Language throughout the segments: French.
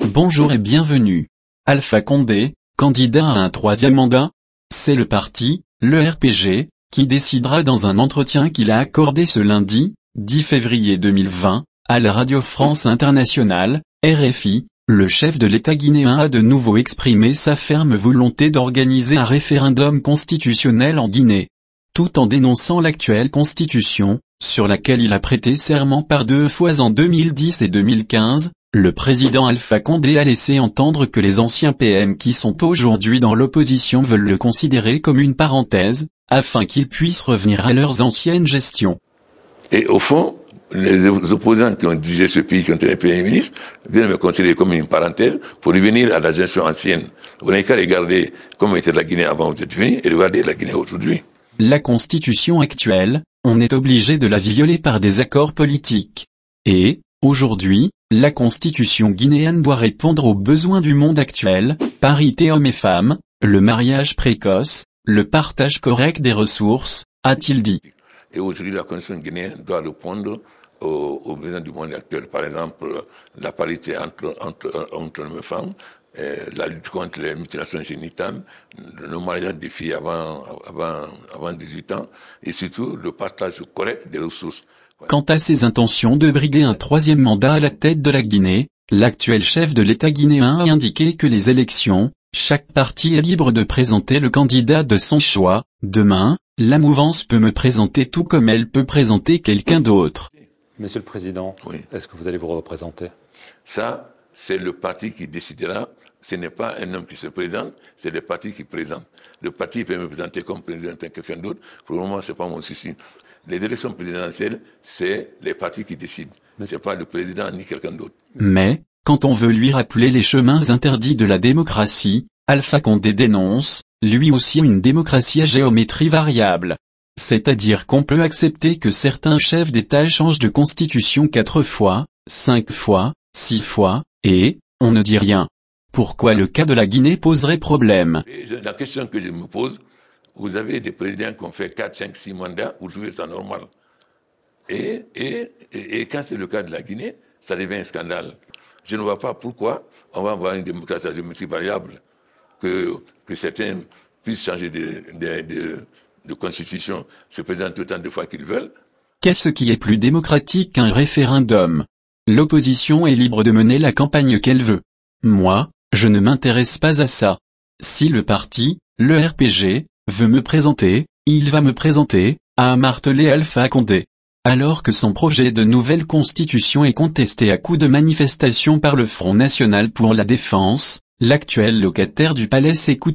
Bonjour et bienvenue. Alpha Condé, candidat à un troisième mandat C'est le parti, le RPG, qui décidera dans un entretien qu'il a accordé ce lundi, 10 février 2020, à la Radio France Internationale, RFI, le chef de l'État guinéen a de nouveau exprimé sa ferme volonté d'organiser un référendum constitutionnel en Guinée. Tout en dénonçant l'actuelle constitution, sur laquelle il a prêté serment par deux fois en 2010 et 2015, le président Alpha Condé a laissé entendre que les anciens PM qui sont aujourd'hui dans l'opposition veulent le considérer comme une parenthèse, afin qu'ils puissent revenir à leurs anciennes gestions. Et au fond, les opposants qui ont dirigé ce pays, qui ont été les premiers ministres, viennent me considérer comme une parenthèse pour revenir à la gestion ancienne. Vous n'avez qu'à regarder comment était la Guinée avant vous êtes et regarder la Guinée aujourd'hui. La constitution actuelle, on est obligé de la violer par des accords politiques. Et, Aujourd'hui, la constitution guinéenne doit répondre aux besoins du monde actuel, parité hommes et femmes, le mariage précoce, le partage correct des ressources, a-t-il dit. Et aujourd'hui, la constitution guinéenne doit répondre aux, besoins du monde actuel. Par exemple, la parité entre, hommes et femmes, la lutte contre les mutilations génitales, le mariage des filles avant, avant, avant 18 ans, et surtout le partage correct des ressources. Quant à ses intentions de briguer un troisième mandat à la tête de la Guinée, l'actuel chef de l'État guinéen a indiqué que les élections, chaque parti est libre de présenter le candidat de son choix. Demain, la mouvance peut me présenter tout comme elle peut présenter quelqu'un d'autre. Monsieur le Président, est-ce que vous allez vous représenter Ça, c'est le parti qui décidera ce n'est pas un homme qui se présente, c'est le parti qui présente. Le parti peut me présenter comme président à quelqu'un d'autre. Pour le moment, ce n'est pas mon souci. Les élections présidentielles, c'est les partis qui décident. Ce n'est pas le président ni quelqu'un d'autre. Mais, quand on veut lui rappeler les chemins interdits de la démocratie, Alpha Condé dénonce, lui aussi une démocratie à géométrie variable. C'est-à-dire qu'on peut accepter que certains chefs d'État changent de constitution quatre fois, cinq fois, six fois, et, on ne dit rien. Pourquoi le cas de la Guinée poserait problème La question que je me pose, vous avez des présidents qui ont fait 4, 5, 6 mandats, vous trouvez ça normal. Et, et, et, quand c'est le cas de la Guinée, ça devient un scandale. Je ne vois pas pourquoi on va avoir une démocratie à variable, que, que certains puissent changer de, de, de constitution, se présentent autant de fois qu'ils veulent. Qu'est-ce qui est plus démocratique qu'un référendum L'opposition est libre de mener la campagne qu'elle veut. Moi, je ne m'intéresse pas à ça. Si le parti, le RPG, veut me présenter, il va me présenter, a martelé Alpha Condé. Alors que son projet de nouvelle constitution est contesté à coups de manifestation par le Front National pour la Défense, l'actuel locataire du palais Sekou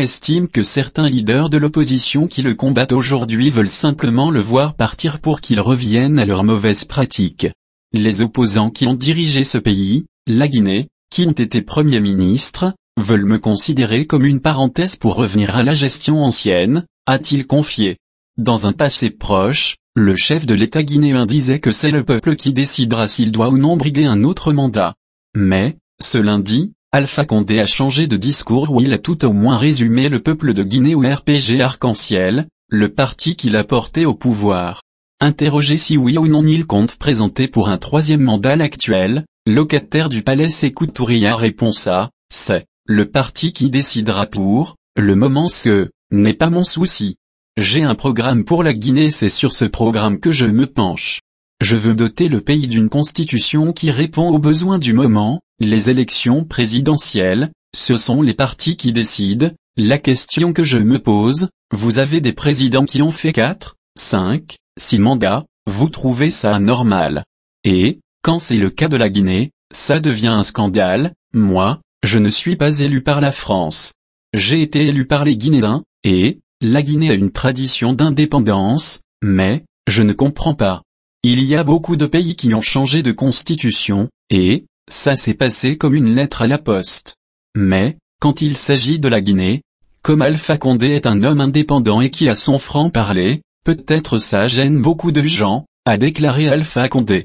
estime que certains leaders de l'opposition qui le combattent aujourd'hui veulent simplement le voir partir pour qu'il revienne à leurs mauvaises pratiques. Les opposants qui ont dirigé ce pays, la Guinée, qui ont été premiers ministres, veulent me considérer comme une parenthèse pour revenir à la gestion ancienne, a-t-il confié. Dans un passé proche, le chef de l'État guinéen disait que c'est le peuple qui décidera s'il doit ou non briguer un autre mandat. Mais, ce lundi, Alpha Condé a changé de discours où il a tout au moins résumé le peuple de Guinée ou RPG Arc-en-Ciel, le parti qu'il a porté au pouvoir. Interrogé si oui ou non il compte présenter pour un troisième mandat l'actuel, Locataire du palais Sékou répond réponse c'est le parti qui décidera pour, le moment ce n'est pas mon souci. J'ai un programme pour la Guinée, c'est sur ce programme que je me penche. Je veux doter le pays d'une constitution qui répond aux besoins du moment, les élections présidentielles, ce sont les partis qui décident, la question que je me pose, vous avez des présidents qui ont fait 4, 5, 6 mandats, vous trouvez ça normal. Et, quand c'est le cas de la Guinée, ça devient un scandale, moi, je ne suis pas élu par la France. J'ai été élu par les Guinéens, et, la Guinée a une tradition d'indépendance, mais, je ne comprends pas. Il y a beaucoup de pays qui ont changé de constitution, et, ça s'est passé comme une lettre à la poste. Mais, quand il s'agit de la Guinée, comme Alpha Condé est un homme indépendant et qui a son franc-parler, peut-être ça gêne beaucoup de gens, a déclaré Alpha Condé.